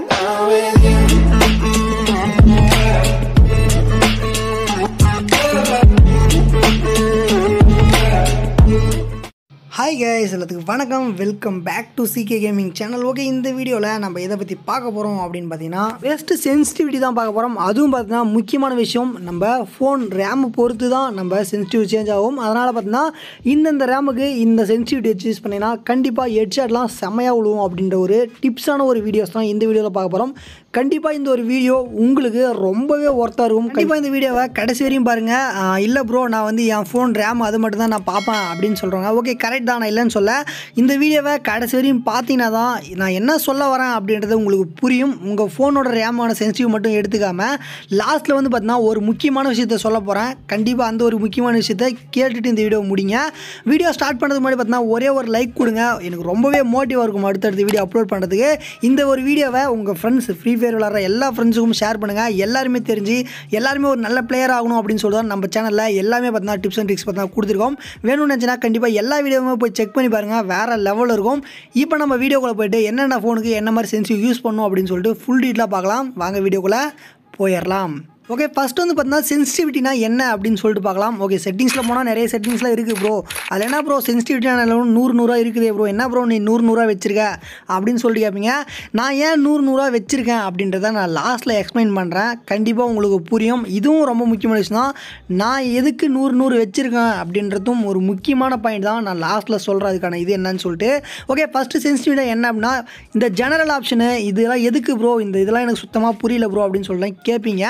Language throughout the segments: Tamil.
now it's ஹாய் கேஸ் எல்லாத்துக்கும் வணக்கம் welcome back to CK gaming channel okay இந்த வீடியோவில் நம்ம இதை பற்றி பார்க்க போகிறோம் அப்படின்னு பார்த்தீங்கன்னா பெஸ்ட் சென்சிட்டிவிட்டி தான் பார்க்க போகிறோம் அதுவும் பார்த்தீங்கன்னா முக்கியமான விஷயம் நம்ம ஃபோன் ரேம் பொறுத்து தான் நம்ம சென்சிட்டிவ் சேஞ்ச் ஆகும் அதனால் பார்த்தீங்கன்னா இந்தந்த ரேமுக்கு இந்த சென்சிட்டிவிட்டி வச்சு யூஸ் பண்ணிங்கன்னா கண்டிப்பாக ஹெட்ஷாட்லாம் செம்மையாக விழுவோம் அப்படின்ற ஒரு டிப்ஸான ஒரு வீடியோஸ் தான் இந்த வீடியோவில் பார்க்க போகிறோம் கண்டிப்பாக இந்த ஒரு வீடியோ உங்களுக்கு ரொம்பவே ஒர்த்தாக இருக்கும் கண்டிப்பாக இந்த வீடியோவை கடைசி வரையும் பாருங்கள் இல்லை ப்ரோ நான் வந்து என் ஃபோன் ரேம் அது மட்டும் தான் நான் பார்ப்பேன் அப்படின்னு சொல்கிறாங்க ஓகே கரெக்ட் தான் நான் இல்லைன்னு சொல்ல இந்த வீடியோவை கடைசி வரையும் பார்த்தீங்கன்னா தான் நான் என்ன சொல்ல வரேன் அப்படின்றது உங்களுக்கு புரியும் உங்கள் ஃபோனோட ரேமான சென்சிட்டிவ் மட்டும் எடுத்துக்காமல் லாஸ்ட்டில் வந்து பார்த்தீங்கன்னா ஒரு முக்கியமான விஷயத்த சொல்ல போகிறேன் கண்டிப்பாக அந்த ஒரு முக்கியமான விஷயத்த கேட்டுட்டு இந்த வீடியோ முடிங்க வீடியோ ஸ்டார்ட் பண்ணுறதுக்கு முன்னாடி பார்த்தீங்கன்னா ஒரே ஒரு லைக் கொடுங்க எனக்கு ரொம்பவே மோட்டிவாக இருக்கும் அடுத்தடுத்த வீடியோ அப்லோட் பண்ணுறதுக்கு இந்த ஒரு வீடியோவை உங்கள் ஃப்ரெண்ட்ஸ் ஃப்ரீ பேர் விளாட்ற எல்லா ஃப்ரெண்ட்ஸுக்கும் ஷேர் பண்ணுங்கள் எல்லாருமே தெரிஞ்சு எல்லாருமே ஒரு நல்ல பிளேயர் ஆகணும் அப்படின்னு சொல்லிட்டு நம்ம சேனலில் எல்லாமே பார்த்தீங்கன்னா டிப்ஸ் அண்ட் ட்ரிக்ஸ் பார்த்தா கொடுத்துருக்கோம் வேணும்னு நினச்சுன்னா கண்டிப்பாக எல்லா வீடியோவுமே போய் செக் பண்ணி பாருங்கள் வேறு லெவலில் இருக்கும் இப்போ நம்ம வீடியோக்குள்ளே போய்ட்டு என்னென்ன ஃபோனுக்கு என்ன மாதிரி சென்சிவ் யூஸ் பண்ணணும் அப்படின்னு சொல்லிட்டு ஃபுல் டீட்டெயிலாக பார்க்கலாம் வாங்க வீடியோக்குள்ளே போயிடலாம் ஓகே ஃபஸ்ட் வந்து பார்த்தீங்கன்னா சென்சிட்டிவிட்டினா என்ன அப்படின்னு சொல்லிட்டு பார்க்கலாம் ஓகே செட்டிங்ஸில் போனால் நிறைய செட்டிங்ஸ்லாம் இருக்குது ப்ரோ அதில் என்ன ப்ரோ சென்சிட்டிவிட்டியான நூறு நூறுரூவா இருக்குது ப்ரோ என்ன ப்ரோ நீ நூறு நூறுரூவா வச்சிருக்க அப்படின்னு சொல்லிட்டு கேட்பீங்க நான் ஏன் நூறு நூறுரூவா வச்சுருக்கேன் அப்படின்றத நான் லாஸ்ட்டில் எக்ஸ்பிளைன் பண்ணுறேன் கண்டிப்பாக உங்களுக்கு புரியும் இதுவும் ரொம்ப முக்கியமான விஷயம் தான் நான் எதுக்கு நூறு நூறு வச்சுருக்கேன் அப்படின்றதும் ஒரு முக்கியமான பாயிண்ட் தான் நான் லாஸ்ட்டில் சொல்கிறேன் அதுக்கான இது என்னன்னு சொல்லிட்டு ஓகே ஃபஸ்ட்டு சென்சிட்டிவிட்டா என்ன அப்படின்னா இந்த ஜெனரல் ஆப்ஷனு இதெல்லாம் எதுக்கு ப்ரோ இந்த இதெல்லாம் எனக்கு சுத்தமாக புரியல ப்ரோ அப்படின்னு சொல்லிட்டு கேட்பீங்க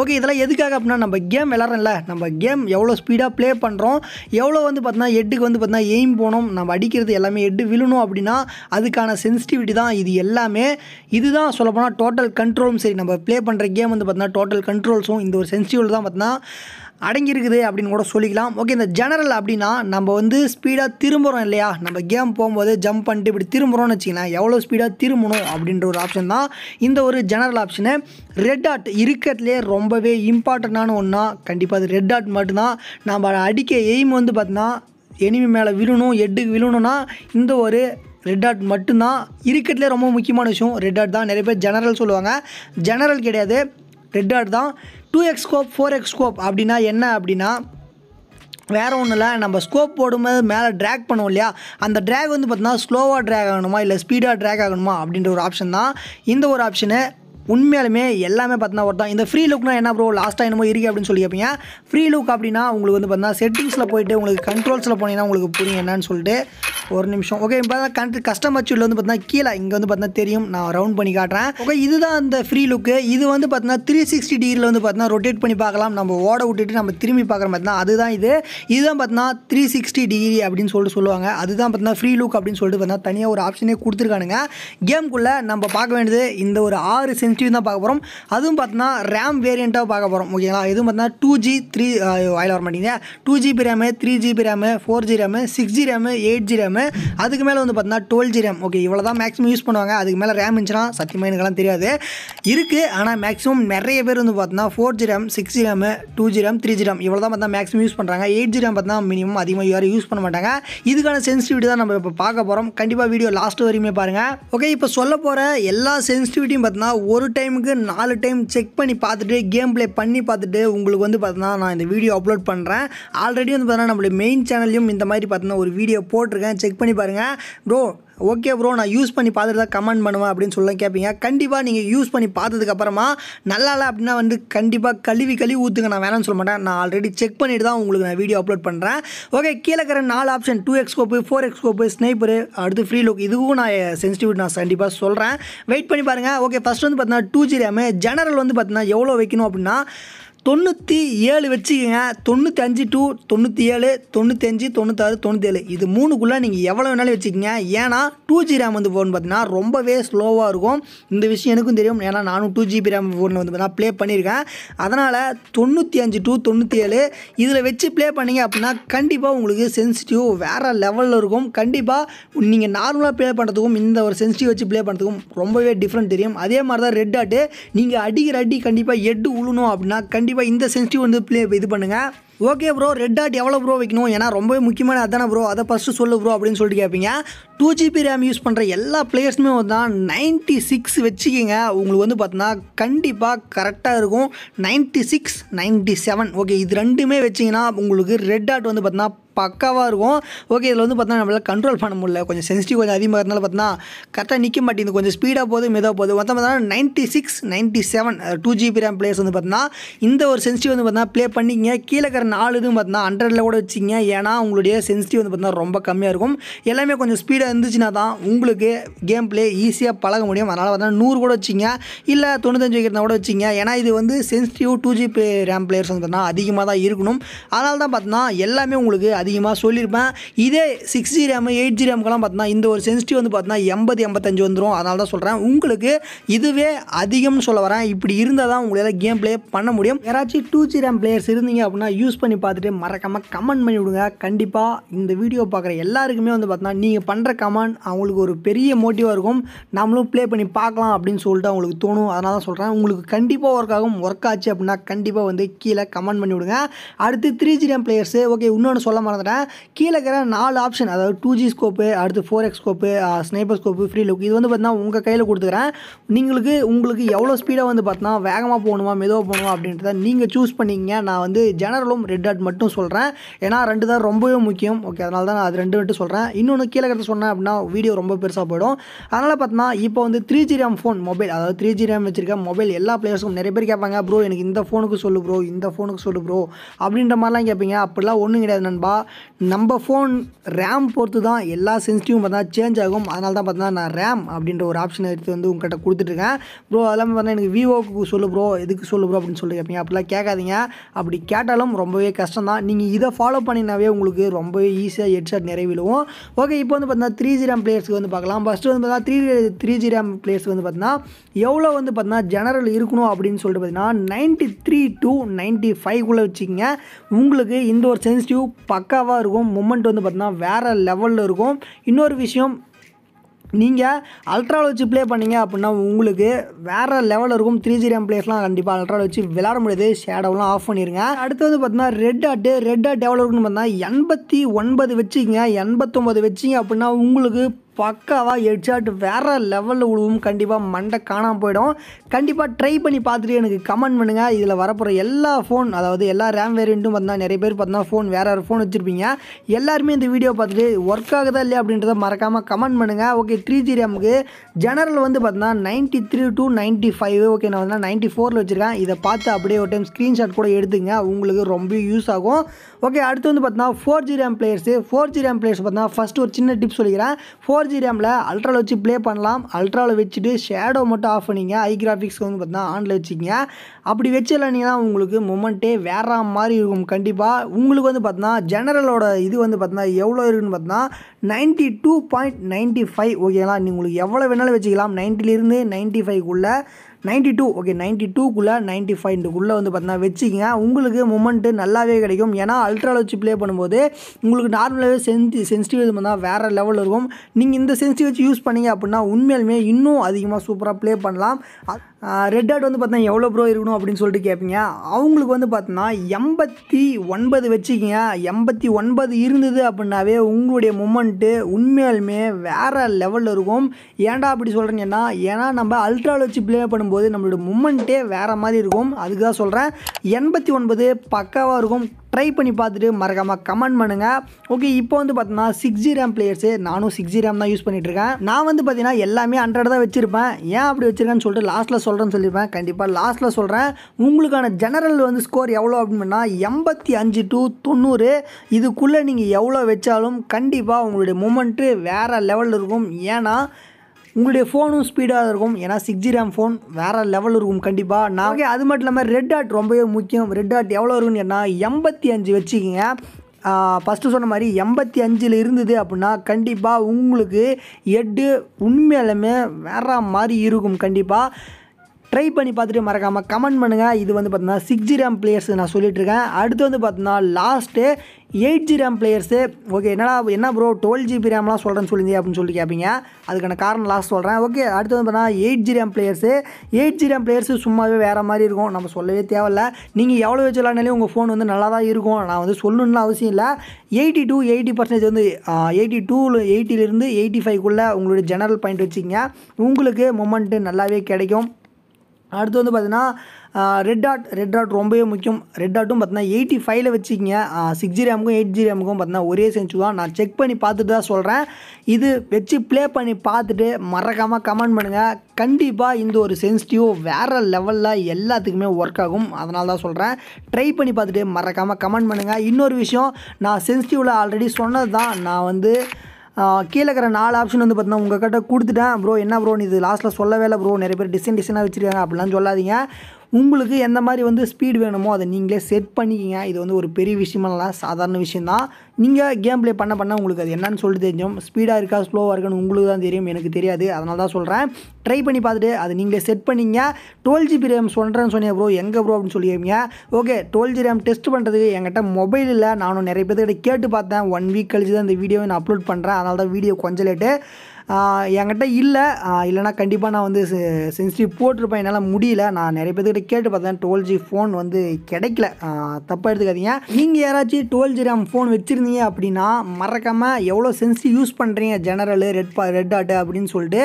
ஓகே இதெல்லாம் எதுக்காக அப்படின்னா நம்ம கேம் விளாட்றோம்ல நம்ம கேம் எவ்வளோ ஸ்பீடாக ப்ளே பண்ணுறோம் எவ்வளோ வந்து பார்த்தீங்கன்னா ஹெட்டுக்கு வந்து பார்த்தீங்கன்னா எய்ம் போகணும் நம்ம அடிக்கிறது எல்லாமே எட்டு விழுணும் அப்படின்னா அதுக்கான சென்சிட்டிவிட்டி தான் இது எல்லாமே இதுதான் சொல்லப்போனால் டோட்டல் கண்ட்ரோலும் சரி நம்ம ப்ளே பண்ணுற கேம் வந்து பார்த்தீங்கன்னா டோட்டல் கண்ட்ரோல்ஸும் இந்த ஒரு சென்சிட்டிவில் தான் பார்த்தீங்கன்னா அடங்கியிருக்குது அப்படின்னு கூட சொல்லிக்கலாம் ஓகே இந்த ஜெனரல் அப்படின்னா நம்ம வந்து ஸ்பீடாக திரும்புகிறோம் இல்லையா நம்ம கேம் போகும்போது ஜம்ப் பண்ணிட்டு இப்படி திரும்புகிறோம்னு வச்சிங்கன்னா எவ்வளோ ஸ்பீடாக திரும்பணும் அப்படின்ற ஒரு ஆப்ஷன் தான் இந்த ஒரு ஜெனரல் ஆப்ஷனு ரெட் ஆட் இருக்கிறதுலேயே ரொம்பவே இம்பார்ட்டண்ட்டான ஒன்றா கண்டிப்பாக அது ரெட் ஆட் மட்டும்தான் நம்ம அடிக்க எய்ம் வந்து பார்த்தீங்கன்னா எனிமி மேலே விழணும் எட்டுக்கு விழுணும்னா இந்த ஒரு ரெட் ஆட் மட்டும்தான் இருக்கிறதுலே ரொம்ப முக்கியமான விஷயம் ரெட் ஆட் தான் நிறைய பேர் ஜெனரல் சொல்லுவாங்க ஜெனரல் கிடையாது ரெட் ஆட் தான் two X scope four X scope அப்படின்னா என்ன அப்படின்னா வேறு ஒன்றும் இல்லை நம்ம ஸ்கோப் போடும்போது மேலே ட்ராக் பண்ணுவோம் இல்லையா அந்த ட்ராக் வந்து பார்த்தினா ஸ்லோவாக ட்ராக் ஆகணுமா இல்லை ஸ்பீடாக ட்ராக் ஆகணுமா அப்படின்ற ஒரு ஆப்ஷன் தான் இந்த ஒரு ஆப்ஷனு உண்மையாலுமே எல்லாமே பார்த்தீங்கன்னா ஒரு இந்த ஃப்ரீ லுக்னா என்ன ப்ரோ லாஸ்ட்டாக என்னமோ இருக்கு அப்படின்னு சொல்லி கேட்பீங்க ஃப்ரீ லுக் அப்படின்னா உங்களுக்கு வந்து பார்த்தீங்கன்னா செட்டிங்ஸில் போயிட்டு உங்களுக்கு கண்ட்ரோல்ஸில் போனீங்கன்னா உங்களுக்கு புரியும் என்னன்னு சொல்லிட்டு ஒரு நிமிஷம் ஓகே இப்போ தான் கண்ட்ரி கஸ்டமர் வந்து பார்த்தீங்கன்னா கீழே இங்கே வந்து பார்த்தீங்கன்னா தெரியும் நான் ரவுண்ட் பண்ணி காட்டுறேன் ஓகே இதுதான் அந்த ஃப்ரீ லுக்கு இது வந்து பார்த்தீங்கன்னா த்ரீ சிக்ஸ்டி டிகிரியில் வந்து பார்த்தீங்கன்னா ரொட்டேட் பண்ணி பார்க்கலாம் நம்ம ஓட விட்டுட்டு நம்ம திரும்பி பார்க்குற மாதிரி தான் அதுதான் இது இதுதான் பார்த்தீங்கன்னா த்ரீ சிக்ஸ்டி டிகிரி அப்படின்னு சொல்லிட்டு சொல்லுவாங்க அதுதான் பார்த்தீங்கன்னா ஃப்ரீ லுக் அப்படின்னு சொல்லிட்டு பார்த்தீங்கன்னா தனியாக ஒரு ஆப்ஷனே கொடுத்துருக்கானுங்க கேம்குள்ளே நம்ம பார்க்க வேண்டியது இந்த ஒரு ஆறு சென்சிட்டிவ் தான் பார்க்க போகிறோம் அதுவும் பார்த்தீங்கன்னா ரேம் வேரியண்ட்டாக பார்க்க போகிறோம் ஓகேங்களா இதுவும் பார்த்தீங்கன்னா டூ ஜி த்ரீ வாயில் வர மாட்டீங்க two GB RAM three GB RAM four G RAM six G RAM eight G RAM அதுக்கு மேலே வந்து பார்த்தீங்கன்னா டுவெல் ஜி ரேம் ஓகே இவ்வளோ தான் மேக்ஸிமம் யூஸ் பண்ணுவாங்க அதுக்கு மேலே ரேம் இருந்துச்சுன்னா சத்தியமாக எனக்குலாம் தெரியாது இருக்குது ஆனால் மேக்ஸிமம் நிறைய பேர் வந்து பார்த்தீங்கன்னா four G RAM six G RAM two G RAM three G RAM இவ்வளோ தான் பார்த்தா மேக்ஸிமம் யூஸ் பண்ணுறாங்க எயிட் ஜி ரேம் பார்த்தா மினிமம் அதிகமாக யாரும் யூஸ் பண்ண மாட்டாங்க இதுக்கான சென்சிட்டிவிட்டி தான் நம்ம இப்போ பார்க்க போகிறோம் கண்டிப்பாக வீடியோ லாஸ்ட் வரையுமே பாருங்கள் ஓகே இப்போ சொல்ல போகிற எல்லா சென்சிட்டிவிட்டியும் பார்த்தீங்கன்னா ஒரு டைமுக்கு நாலு டைம் செக் பண்ணி பார்த்துட்டு கேம் ப்ளே பண்ணி பார்த்துட்டு உங்களுக்கு வந்து பார்த்தீங்கன்னா நான் இந்த வீடியோ அப்லோட் பண்ணுறேன் ஆல்ரெடி வந்து பார்த்தீங்கன்னா நம்மளுடைய மெயின் சேனல்லையும் இந்த மாதிரி பார்த்தீங்கன்னா ஒரு வீடியோ போட்டிருக்கேன் செக் செக் பண்ணி பாருங்கள் ப்ரோ ஓகே ப்ரோ நான் யூஸ் பண்ணி பார்த்துட்டு தான் கமெண்ட் பண்ணுவேன் அப்படின்னு சொல்லலாம் கேட்பீங்க கண்டிப்பாக நீங்கள் யூஸ் பண்ணி பார்த்ததுக்கப்புறமா நல்லா இல்லை அப்படின்னா வந்து கண்டிப்பாக கழுவி கழுவி ஊற்றுங்க நான் வேணாம்னு சொல்ல மாட்டேன் நான் ஆல்ரெடி செக் பண்ணிட்டு தான் உங்களுக்கு நான் வீடியோ அப்லோட் பண்ணுறேன் ஓகே கீழே இருக்கிற நாலு option two X scope four X scope sniper அடுத்து ஃப்ரீ லுக் இதுவும் நான் சென்சிட்டிவிட்டி eh, நான் கண்டிப்பாக சொல்கிறேன் வெயிட் பண்ணி பாருங்கள் ஓகே ஃபஸ்ட் வந்து பார்த்தீங்கன்னா டூ ஜி ரேமு ஜெனரல் வந்து பார்த்தீங்கன்னா எவ்வளோ வைக்கணும் அப்படின்னா தொண்ணூற்றி ஏழு வச்சுக்கோங்க தொண்ணூற்றி அஞ்சு டூ தொண்ணூற்றி ஏழு தொண்ணூத்தஞ்சு தொண்ணூத்தாறு தொண்ணூற்றேழு இது மூணுக்குள்ளே நீங்கள் எவ்வளோ வேணாலும் வச்சுக்கோங்க ஏன்னா டூ ஜி ரேம் வந்து ஃபோன் பார்த்தீங்கன்னா ரொம்பவே ஸ்லோவாக இருக்கும் இந்த விஷயம் எனக்கும் தெரியும் ஏன்னா நானும் டூ ஜிபி ரேம் ஃபோன் வந்து பார்த்தீங்கன்னா ப்ளே பண்ணியிருக்கேன் அதனால் தொண்ணூற்றி அஞ்சு டூ தொண்ணூற்றி ஏழு இதில் வச்சு ப்ளே பண்ணிங்க அப்படின்னா கண்டிப்பாக உங்களுக்கு சென்சிட்டிவ் வேறு லெவலில் இருக்கும் கண்டிப்பாக நீங்கள் நார்மலாக ப்ளே பண்ணுறதுக்கும் இந்த ஒரு சென்சிட்டிவ் வச்சு ப்ளே பண்ணுறதுக்கும் ரொம்பவே டிஃப்ரெண்ட் தெரியும் அதே மாதிரி தான் ரெட் ஆட்டு நீங்கள் அடிக்கிற அடி கண்டிப்பாக எட்டு உழுணும் அப்படின்னா கண்டிப்பாக கண்டிப்பாக இந்த சென்சிட்டிவ் வந்து ப்ளே இது பண்ணுங்கள் ஓகே ப்ரோ ரெட் டாட் எவ்வளோ ப்ரோ வைக்கணும் ஏன்னா ரொம்பவே முக்கியமான அதானே ப்ரோ அதை ஃபஸ்ட்டு சொல்லு ப்ரோ அப்படின்னு சொல்லிட்டு கேட்பீங்க டூ ஜிபி ரேம் யூஸ் பண்ணுற எல்லா பிளேயர்ஸுமே தான் நைன்ட்டி சிக்ஸ் வச்சுக்கிங்க உங்களுக்கு வந்து பார்த்தீங்கன்னா கண்டிப்பாக கரெக்டாக இருக்கும் ninety six ninety seven okay இது ரெண்டுமே வச்சிங்கன்னா உங்களுக்கு ரெட் டாட் வந்து பார்த்தீங்கன்னா பக்காவாக இருக்கும் ஓகே இதில் வந்து பார்த்தா நம்மளால் கண்ட்ரோல் பண்ண முடியல கொஞ்சம் சென்சிட்டிவ் கொஞ்சம் அதிகமாக இருந்தாலும் பார்த்தீங்கன்னா கரெக்டாக நிற்க மாட்டேங்குது கொஞ்சம் ஸ்பீடாக போதும் மெதாக போகுது மொத்தம் பார்த்தீங்கன்னா ninety six ninety seven two GB RAM players வந்து பார்த்தீங்கன்னா இந்த ஒரு சென்சிட்டிவ் வந்து பார்த்தீங்கன்னா ப்ளே பண்ணிங்க கீழே இருக்கிற நாலு இதுவும் பார்த்தீங்கன்னா ஹண்ட்ரடில் கூட வச்சிங்க ஏன்னா உங்களுடைய சென்சிட்டிவ் வந்து பார்த்தீங்கன்னா ரொம்ப கம்மியாக இருக்கும் எல்லாமே கொஞ்சம் ஸ்பீடாக இருந்துச்சுன்னா தான் உங்களுக்கு கேம் ப்ளே ஈஸியாக பழக முடியும் அதனால் பார்த்தீங்கன்னா நூறு கூட வச்சிங்க இல்லை தொண்ணூத்தஞ்சு வைக்கிறதா கூட வச்சிங்க ஏன்னா இது வந்து sensitive two GB RAM players வந்து பார்த்தீங்கன்னா அதிகமாக தான் இருக்கணும் அதனால தான் பார்த்தீங்கன்னா எல்லாமே உங்களுக்கு அதிக அதிகமாக சொல்லியிருப்பேன் இதே six G RAM eight G ரேமுக்கெல்லாம் பார்த்தீங்கன்னா இந்த ஒரு சென்சிட்டிவ் வந்து பார்த்தீங்கன்னா எண்பது எண்பத்தஞ்சு வந்துடும் அதனால தான் சொல்கிறேன் உங்களுக்கு இதுவே அதிகம்னு சொல்ல வரேன் இப்படி இருந்தால் தான் உங்களால் கேம் ப்ளே பண்ண முடியும் யாராச்சும் டூ ஜி ரேம் பிளேயர்ஸ் இருந்தீங்க அப்படின்னா யூஸ் பண்ணி பார்த்துட்டு மறக்காமல் கமெண்ட் பண்ணி விடுங்க கண்டிப்பாக இந்த வீடியோ பார்க்குற எல்லாருக்குமே வந்து பார்த்தீங்கன்னா நீங்கள் பண்ணுற கமெண்ட் அவங்களுக்கு ஒரு பெரிய மோட்டிவாக இருக்கும் நம்மளும் ப்ளே பண்ணி பார்க்கலாம் அப்படின்னு சொல்லிட்டு அவங்களுக்கு தோணும் அதனால தான் சொல்கிறேன் உங்களுக்கு கண்டிப்பாக ஒர்க் ஆகும் ஒர்க் ஆச்சு அப்படின்னா கண்டிப்பாக வந்து கீழே கமெண்ட் பண்ணி விடுங்க அடுத்து three G RAM players okay இன்னொன்று சொல்ல மறந்து பார்த்துட்டேன் கீழே இருக்கிற நாலு ஆப்ஷன் அதாவது டூ ஜி ஸ்கோப்பு அடுத்து four X scope sniper scope free look இது வந்து பார்த்தீங்கன்னா உங்கள் கையில் கொடுத்துக்கிறேன் நீங்களுக்கு உங்களுக்கு எவ்வளோ ஸ்பீடாக வந்து பார்த்தீங்கன்னா வேகமாக போகணுமா மெதுவாக போகணுமா அப்படின்றத நீங்கள் சூஸ் பண்ணிங்க நான் வந்து ஜெனரலும் ரெட் ஆட் மட்டும் சொல்கிறேன் ஏன்னா ரெண்டு தான் ரொம்பவே முக்கியம் ஓகே அதனால தான் நான் அது ரெண்டு மட்டும் சொல்கிறேன் இன்னொன்று கீழே கருத்து சொன்னேன் அப்படின்னா வீடியோ ரொம்ப பெருசாக போயிடும் அதனால் பார்த்தீங்கன்னா இப்போ வந்து three G RAM phone mobile அதாவது த்ரீ ஜி ரேம் வச்சிருக்க மொபைல் எல்லா பிளேயர்ஸும் நிறைய பேர் கேட்பாங்க ப்ரோ எனக்கு இந்த ஃபோனுக்கு சொல்லு ப்ரோ இந்த ஃபோனுக்கு சொல்லு ப்ரோ அப்படின்ற மாதிரிலாம் கேட்பீங்க அப்படிலாம் ஒன்றும் கிடையாது நண்பா நம்ம ஃபோன் ரேம் பொறுத்து தான் எல்லா சென்சிட்டிவும் பார்த்தா சேஞ்ச் ஆகும் அதனால தான் பார்த்தீங்கன்னா நான் ரேம் அப்படின்ற ஒரு ஆப்ஷனை எடுத்து வந்து உங்கள்கிட்ட கொடுத்துட்ருக்கேன் ப்ரோ அதெல்லாம் பார்த்தீங்கன்னா எனக்கு விவோக்கு சொல்லு ப்ரோ எதுக்கு சொல்லு ப்ரோ அப்படின்னு சொல்லி கேட்பீங்க அப்படிலாம் கேட்காதீங்க அப்படி கேட்டாலும் ரொம்பவே கஷ்டம் தான் நீங்கள் இதை ஃபாலோ பண்ணினாவே உங்களுக்கு ரொம்பவே ஈஸியாக ஹெட்செட் நிறைவிழுவும் ஓகே இப்போ வந்து பார்த்தீங்கன்னா த்ரீ ஜி ரேம் பிளேயர்ஸ்க்கு வந்து பார்க்கலாம் ஃபஸ்ட்டு வந்து பார்த்தீங்கன்னா த்ரீ த்ரீ ஜி ரேம் பிளேயர்ஸ்க்கு வந்து பார்த்தீங்கன்னா எவ்வளோ வந்து பார்த்தீங்கன்னா ஜெனரல் இருக்கணும் அப்படின்னு சொல்லிட்டு பார்த்தீங்கன்னா ninety three to ninety five குள்ளே வச்சுக்கோங்க உங்களுக்கு இந்த ஒரு சென்சிட்டிவ் பக் பக்காவாக இருக்கும் மூமெண்ட் வந்து பார்த்தீங்கன்னா வேறு லெவலில் இருக்கும் இன்னொரு விஷயம் நீங்கள் அல்ட்ராவில் வச்சு ப்ளே பண்ணிங்க அப்படின்னா உங்களுக்கு வேறு லெவலில் இருக்கும் த்ரீ ஜி ரேம் பிளேஸ்லாம் கண்டிப்பாக அல்ட்ராவில் வச்சு விளாட முடியாது ஷேடோலாம் ஆஃப் பண்ணிடுங்க அடுத்து வந்து பார்த்தீங்கன்னா ரெட் ஆட்டு ரெட் ஆட் எவ்வளோ இருக்குன்னு பார்த்தீங்கன்னா எண்பத்தி ஒன்பது வச்சுங்க எண்பத்தொம்பது வச்சிங்க அப்படின்னா உங்களுக்கு பக்காவாக ஹெட்ஷாட் வேறு லெவலில் விழுவும் கண்டிப்பாக மண்டை காணாமல் போயிடும் கண்டிப்பாக ட்ரை பண்ணி பார்த்துட்டு எனக்கு கமெண்ட் பண்ணுங்கள் இதில் வரப்போகிற எல்லா ஃபோன் அதாவது எல்லா ரேம் வேரியண்ட்டும் பார்த்தா நிறைய பேர் பார்த்தா ஃபோன் வேறு வேறு ஃபோன் வச்சுருப்பீங்க எல்லாருமே இந்த வீடியோ பார்த்துட்டு ஒர்க் ஆகுதா இல்லையா அப்படின்றத மறக்காமல் கமெண்ட் பண்ணுங்கள் ஓகே த்ரீ ஜி ரேமுக்கு ஜெனரல் வந்து பார்த்தீங்கன்னா ninety three to ninety five okay நான் வந்து நைன்ட்டி ஃபோரில் வச்சுருக்கேன் இதை பார்த்து அப்படியே ஒரு டைம் ஸ்க்ரீன்ஷாட் கூட எடுத்துங்க உங்களுக்கு ரொம்ப யூஸ் ஆகும் ஓகே அடுத்து வந்து பார்த்தீங்கன்னா four G RAM players four G RAM players பார்த்தீங்கன்னா ஃபஸ்ட்டு ஒரு சின்ன டிப் சொல்லிக்கிறேன் ஃபோர் ஃபோர்ஜி ரேமில் அல்ட்ராவில் வச்சு ப்ளே பண்ணலாம் அல்ட்ராவில் வச்சுட்டு ஷேடோ மட்டும் ஆஃப் பண்ணிங்க ஐ கிராஃபிக்ஸ் வந்து பார்த்தீங்கன்னா ஆனில் வச்சுக்கிங்க அப்படி வச்சிடலன்னா உங்களுக்கு மொமெண்ட்டே வேற மாதிரி இருக்கும் கண்டிப்பாக உங்களுக்கு வந்து பார்த்தீங்கன்னா ஜெனரலோட இது வந்து பார்த்தீங்கன்னா எவ்வளோ இருக்குன்னு பார்த்தீங்கன்னா ninety two point ninety five ஓகேங்களா நீங்கள் உங்களுக்கு எவ்வளோ வேணாலும் வச்சுக்கலாம் நைன்ட்டிலேருந்து நைன்ட்டி ஃபைவ்க்குள்ளே நைன்ட்டி டூ ஓகே நைன்ட்டி டூக்குள்ளே நைன்ட்டி ஃபைவ்க்குள்ளே வந்து பார்த்தீங்கன்னா வச்சுக்கோங்க உங்களுக்கு மூமெண்ட்டு நல்லாவே கிடைக்கும் ஏன்னா அல்ட்ராவில் வச்சு ப்ளே பண்ணும்போது உங்களுக்கு நார்மலாகவே சென்சி சென்சிட்டிவ் தான் வேறு லெவலில் இருக்கும் நீங்கள் இந்த சென்சிட்டிவ் வச்சு யூஸ் பண்ணீங்க அப்படின்னா உண்மையிலுமே இன்னும் அதிகமாக சூப்பராக ப்ளே பண்ணலாம் ரெட் டாட் வந்து பார்த்தா எவ்வளோ ப்ரோ இருக்கணும் அப்படின்னு சொல்லிட்டு கேட்பீங்க அவங்களுக்கு வந்து பார்த்தோன்னா எண்பத்தி ஒன்பது வச்சுக்கிங்க எண்பத்தி ஒன்பது இருந்தது அப்படின்னாவே உங்களுடைய மூமெண்ட்டு உண்மையாலுமே வேறு லெவலில் இருக்கும் ஏன்டா அப்படி சொல்கிறீங்கன்னா ஏன்னா நம்ம அல்ட்ராவில் வச்சு ப்ளே பண்ணும்போது நம்மளோட மூமெண்ட்டே வேறு மாதிரி இருக்கும் அதுக்கு தான் சொல்கிறேன் எண்பத்தி ஒன்பது பக்காவாக இருக்கும் ட்ரை பண்ணி பார்த்துட்டு மறக்காமல் கமெண்ட் பண்ணுங்கள் ஓகே இப்போ வந்து பார்த்தீங்கன்னா சிக்ஸ் ஜி ரேம் பிளேயர்ஸு நானும் சிக்ஸ் ஜி ரேம் தான் யூஸ் பண்ணிட்டு இருக்கேன் நான் வந்து பார்த்தீங்கன்னா எல்லாமே ஹண்ட்ரட் தான் வச்சிருப்பேன் ஏன் அப்படி வச்சிருக்கேன்னு சொல்லிட்டு லாஸ்ட்டில் சொல்கிறேன்னு சொல்லியிருப்பேன் கண்டிப்பாக லாஸ்ட்டில் சொல்கிறேன் உங்களுக்கான ஜெனரல் வந்து ஸ்கோர் எவ்வளோ அப்படின்னா எண்பத்தி அஞ்சு டு தொண்ணூறு இதுக்குள்ளே நீங்கள் எவ்வளோ வச்சாலும் கண்டிப்பாக உங்களுடைய மூமெண்ட்டு வேறு லெவலில் இருக்கும் ஏன்னா உங்களுடைய ஃபோனும் ஸ்பீடாக இருக்கும் ஏன்னா சிக்ஸ் ஜி ரேம் ஃபோன் வேறு லெவல் இருக்கும் கண்டிப்பாக நான் அது மட்டும் இல்லாமல் ரெட் ஆட் ரொம்பவே முக்கியம் ரெட் ஆட் எவ்வளோ இருக்குன்னு கேட்டால் எண்பத்தி அஞ்சு வச்சுக்கிங்க ஃபஸ்ட்டு சொன்ன மாதிரி எண்பத்தி அஞ்சில் இருந்தது அப்படின்னா கண்டிப்பாக உங்களுக்கு எட்டு உண்மையிலுமே வேற மாதிரி இருக்கும் கண்டிப்பாக ட்ரை பண்ணி பார்த்துட்டு மறக்காமல் கமெண்ட் பண்ணுங்கள் இது வந்து பார்த்தீங்கன்னா சிக்ஸ் ஜி ரேம் பிளேயர்ஸ் நான் சொல்லிட்டுருக்கேன் அடுத்து வந்து பார்த்தீங்கன்னா last eight G RAM players okay என்னடா என்ன ப்ரோ டுவெல் ஜிபி ரேம்லாம் சொல்கிறேன்னு சொல்லி அப்படின்னு சொல்லி கேட்பீங்க அதுக்கான காரணம் லாஸ்ட் சொல்கிறேன் ஓகே அடுத்து வந்து பார்த்தீங்கன்னா eight G RAM players eight G RAM players சும்மாவே வேறு மாதிரி இருக்கும் நம்ம சொல்லவே தேவையில்ல நீங்கள் எவ்வளோ வச்சுலானாலே உங்கள் ஃபோன் வந்து நல்லா தான் இருக்கும் நான் வந்து சொல்லணும்னு அவசியம் இல்லை எயிட்டி டூ எயிட்டி பர்சன்டேஜ் வந்து எயிட்டி டூவில் எயிட்டிலேருந்து எயிட்டி ஃபைவ்க்குள்ளே உங்களுடைய ஜெனரல் பாயிண்ட் வச்சுக்கிங்க உங்களுக்கு மொமெண்ட்டு நல்லாவே கிடைக்கும் அடுத்து வந்து பார்த்தீங்கன்னா ரெட் டாட் ரெட் டாட் ரொம்பவே முக்கியம் ரெட் டாட்டும் பார்த்தீங்கன்னா எயிட்டி ஃபைவ்ல வச்சுக்கிங்க சிக்ஸ் ஜி ரேமுக்கும் எயிட் ஜி ரேமுக்கும் பார்த்தீங்கன்னா ஒரே செஞ்சு தான் நான் செக் பண்ணி பார்த்துட்டு தான் சொல்கிறேன் இது வச்சு ப்ளே பண்ணி பார்த்துட்டு மறக்காமல் கமெண்ட் பண்ணுங்கள் கண்டிப்பாக இந்த ஒரு சென்சிட்டிவ் வேறு லெவலில் எல்லாத்துக்குமே ஒர்க் ஆகும் அதனால தான் சொல்கிறேன் ட்ரை பண்ணி பார்த்துட்டு மறக்காமல் கமெண்ட் பண்ணுங்கள் இன்னொரு விஷயம் நான் சென்சிட்டிவில் ஆல்ரெடி சொன்னது தான் நான் வந்து கீழே இருக்கிற நாலு ஆப்ஷன் வந்து பார்த்தீங்கன்னா உங்கள்கிட்ட கொடுத்துட்டேன் ப்ரோ என்ன ப்ரோ நீ இது லாஸ்ட்டில் சொல்லவே இல்லை ப்ரோ நிறைய பேர் டிசைன் டிசைனாக வச்சுருக்காங்க அப்படிலாம் சொல்லாதீங்க உங்களுக்கு எந்த மாதிரி வந்து ஸ்பீடு வேணுமோ அதை நீங்களே செட் பண்ணிக்கிங்க இது வந்து ஒரு பெரிய விஷயமெல்லாம் சாதாரண விஷயந்தான் நீங்கள் கேம் ப்ளே பண்ண பண்ண உங்களுக்கு அது என்னன்னு சொல்லிட்டு தெரிஞ்சோம் ஸ்பீடாக இருக்கா ஸ்லோவாக இருக்கான்னு உங்களுக்கு தான் தெரியும் எனக்கு தெரியாது அதனால தான் சொல்கிறேன் ட்ரை பண்ணி பார்த்துட்டு அது நீங்களே செட் பண்ணிங்க டுவெல் ஜிபி ரேம் சொல்கிறேன்னு சொன்னீங்க ப்ரோ எங்கே ப்ரோ அப்படின்னு சொல்லியிருக்கீங்க okay twelve G RAM test பண்ணுறதுக்கு என்கிட்ட மொபைல் இல்லை நானும் நிறைய பேர்த்துக்கிட்ட கேட்டு பார்த்தேன் ஒன் வீக் கழிச்சு தான் இந்த வீடியோவை நான் அப்லோட் பண்ணுறேன் அதனால தான் வீடியோ கொஞ்சம் லேட்டு என்கிட்ட இல்லை இல்லைனா கண்டிப்பாக நான் வந்து சென்சிட்டிவ் போட்டிருப்பேன் என்னால் முடியல நான் நிறைய பேர்த்துக்கிட்ட கேட்டு பார்த்தேன் டுவெல் ஜி ஃபோன் வந்து கிடைக்கல தப்பாக எடுத்துக்காதீங்க நீங்கள் யாராச்சும் டுவெல் ஜி ரேம் ஃபோன் வச்சுருந்தீங்க அப்படின்னா மறக்காமல் எவ்வளோ சென்சிட்டிவ் யூஸ் பண்ணுறீங்க ஜெனரலு ரெட் பா ரெட் ஆட்டு அப்படின்னு சொல்லிட்டு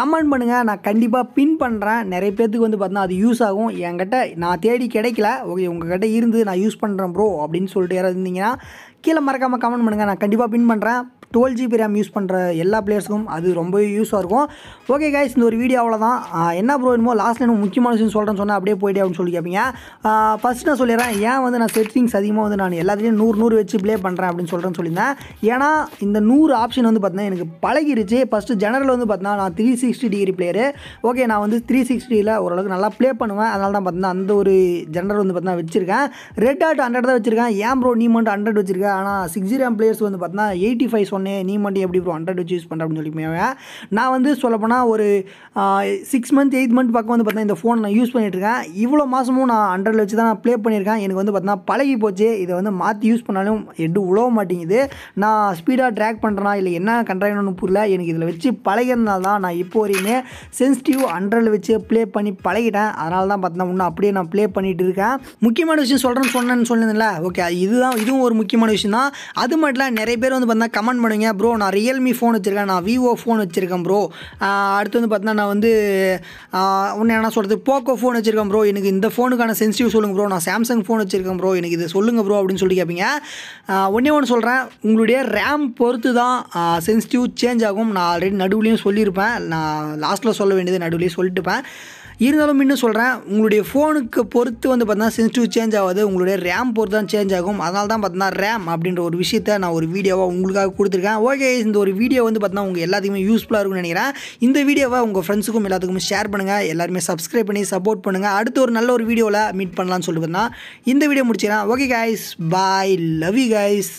கமெண்ட் பண்ணுங்கள் நான் கண்டிப்பாக பின் பண்ணுறேன் நிறைய பேர்த்துக்கு வந்து பார்த்தீங்கன்னா அது யூஸ் ஆகும் என்கிட்ட நான் தேடி கிடைக்கல ஓகே உங்ககிட்ட இருந்து நான் யூஸ் பண்ணுறேன் ப்ரோ அப்படின்னு சொல்லிட்டு யாராவது இருந்தீங்கன்னா கீழே மறக்காமல் கமெண்ட் பண்ணுங்கள் நான் கண்டிப்பாக பின் பண்ணுறேன் டுவெல் ஜிபி ரேம் யூஸ் பண்ணுற எல்லா பிளேயர்ஸுக்கும் அது ரொம்பவே யூஸாக இருக்கும் ஓகே கைஸ் இந்த ஒரு வீடியோ அவ்வளோதான் என்ன ப்ரோ என்னமோ லாஸ்ட்டில் எனக்கு முக்கியமான விஷயம் சொல்கிறேன்னு சொன்னால் அப்படியே போயிட்டே அப்படின்னு சொல்லி கேட்பீங்க ஃபஸ்ட் நான் சொல்லிடுறேன் ஏன் வந்து நான் செட்டிங்ஸ் அதிகமாக வந்து நான் எல்லாத்துலேயும் நூறு நூறு வச்சு ப்ளே பண்ணுறேன் அப்படின்னு சொல்கிறேன்னு சொல்லியிருந்தேன் ஏன்னா இந்த நூறு ஆப்ஷன் வந்து பார்த்தீங்கன்னா எனக்கு பழகிருச்சு ஃபஸ்ட்டு ஜெனரல் வந்து பார்த்தீங்கன்னா நான் three sixty degree player okay நான் வந்து த்ரீ சிக்ஸ்டியில் ஓரளவுக்கு நல்லா ப்ளே பண்ணுவேன் அதனால தான் பார்த்தீங்கன்னா அந்த ஒரு ஜெனரல் வந்து பார்த்தீங்கன்னா வச்சிருக்கேன் ரெட் ஆட் ஹண்ட்ரட் தான் வச்சிருக்கேன் ஏன் ப்ரோ நீ மட்டும் ஹண்ட்ரட் வச்சிருக்கேன் ஆனால் சிக்ஸ் ரேம் பிளேயர்ஸ் வந்து பார்த்தீங்கன்னா எயிட்டி ஃபைவ் சொன்ன பண்ணு நீ மட்டும் எப்படி ப்ரோ ஹண்ட்ரட் வச்சு யூஸ் பண்ணுற அப்படின்னு சொல்லி நான் வந்து சொல்லப்போனால் ஒரு சிக்ஸ் மந்த் எயிட் மந்த் பக்கம் வந்து பார்த்தா இந்த ஃபோன் நான் யூஸ் பண்ணிட்டுருக்கேன் இவ்வளோ மாதமும் நான் ஹண்ட்ரட் வச்சு தான் நான் ப்ளே பண்ணியிருக்கேன் எனக்கு வந்து பார்த்தீங்கன்னா பழகி போச்சு இதை வந்து மாற்றி யூஸ் பண்ணாலும் எட்டு உழவ மாட்டேங்குது நான் ஸ்பீடாக ட்ராக் பண்ணுறேன்னா இல்லை என்ன கண்ட்ராகணும்னு புரியல எனக்கு இதில் வச்சு பழகிறதுனால தான் நான் இப்போ வரையுமே சென்சிட்டிவ் ஹண்ட்ரட் வச்சு ப்ளே பண்ணி பழகிட்டேன் அதனால தான் பார்த்தா இன்னும் அப்படியே நான் ப்ளே பண்ணிகிட்டு இருக்கேன் முக்கியமான விஷயம் சொல்கிறேன்னு சொன்னேன்னு சொன்னதில்ல ஓகே இதுதான் இதுவும் ஒரு முக்கியமான விஷயம் தான் அது மட்டும் நிறைய பேர் வந்து பார்த்தீங்கன்னா கமெண்ட் பண்ணுவீங்க ப்ரோ நான் ரியல்மி ஃபோன் வச்சுருக்கேன் நான் விவோ ஃபோன் வச்சுருக்கேன் ப்ரோ அடுத்து வந்து பார்த்தீங்கன்னா நான் வந்து ஒன்று என்ன சொல்கிறது போக்கோ ஃபோன் வச்சுருக்கேன் ப்ரோ எனக்கு இந்த ஃபோனுக்கான சென்சிட்டிவ் சொல்லுங்கள் ப்ரோ நான் சாம்சங் ஃபோன் வச்சுருக்கேன் ப்ரோ எனக்கு இது சொல்லுங்கள் ப்ரோ அப்படின்னு சொல்லி கேட்பீங்க ஒன்றே ஒன்று சொல்கிறேன் உங்களுடைய ரேம் பொறுத்து தான் சென்சிட்டிவ் சேஞ்ச் ஆகும் நான் ஆல்ரெடி நடுவுலையும் சொல்லியிருப்பேன் நான் லாஸ்ட்டில் சொல்ல வேண்டியது நடுவுலையும் சொல்லிட்டுப்பேன் இருந்தாலும் இன்னும் சொல்கிறேன் உங்களுடைய ஃபோனுக்கு பொறுத்து வந்து பார்த்தீங்கன்னா சென்சிட்டிவ் சேஞ்ச் ஆகாது உங்களுடைய ரேம் பொறுத்து தான் சேஞ்ச் ஆகும் அதனால தான் பார்த்தீங்கன்னா ரேம் அப்படின்ற ஒரு விஷயத்தை நான் ஒரு வீடியோவாக உங்களுக்காக கொடுத்துருக்கேன் ஓகே இந்த ஒரு வீடியோ வந்து பார்த்தீங்கன்னா உங்கள் எல்லாத்துக்குமே யூஸ்ஃபுல்லாக இருக்கும்னு நினைக்கிறேன் இந்த வீடியோவை உங்கள் ஃப்ரெண்ட்ஸுக்கும் எல்லாத்துக்குமே ஷேர் பண்ணுங்கள் எல்லாருமே சப்ஸ்கிரைப் பண்ணி சப்போர்ட் பண்ணுங்கள் அடுத்து ஒரு நல்ல ஒரு வீடியோவில் மீட் பண்ணலாம்னு சொல்லிட்டு பார்த்தீங்கன்னா இந்த வீடியோ முடிச்சுக்கிறேன் okay guys bye love you guys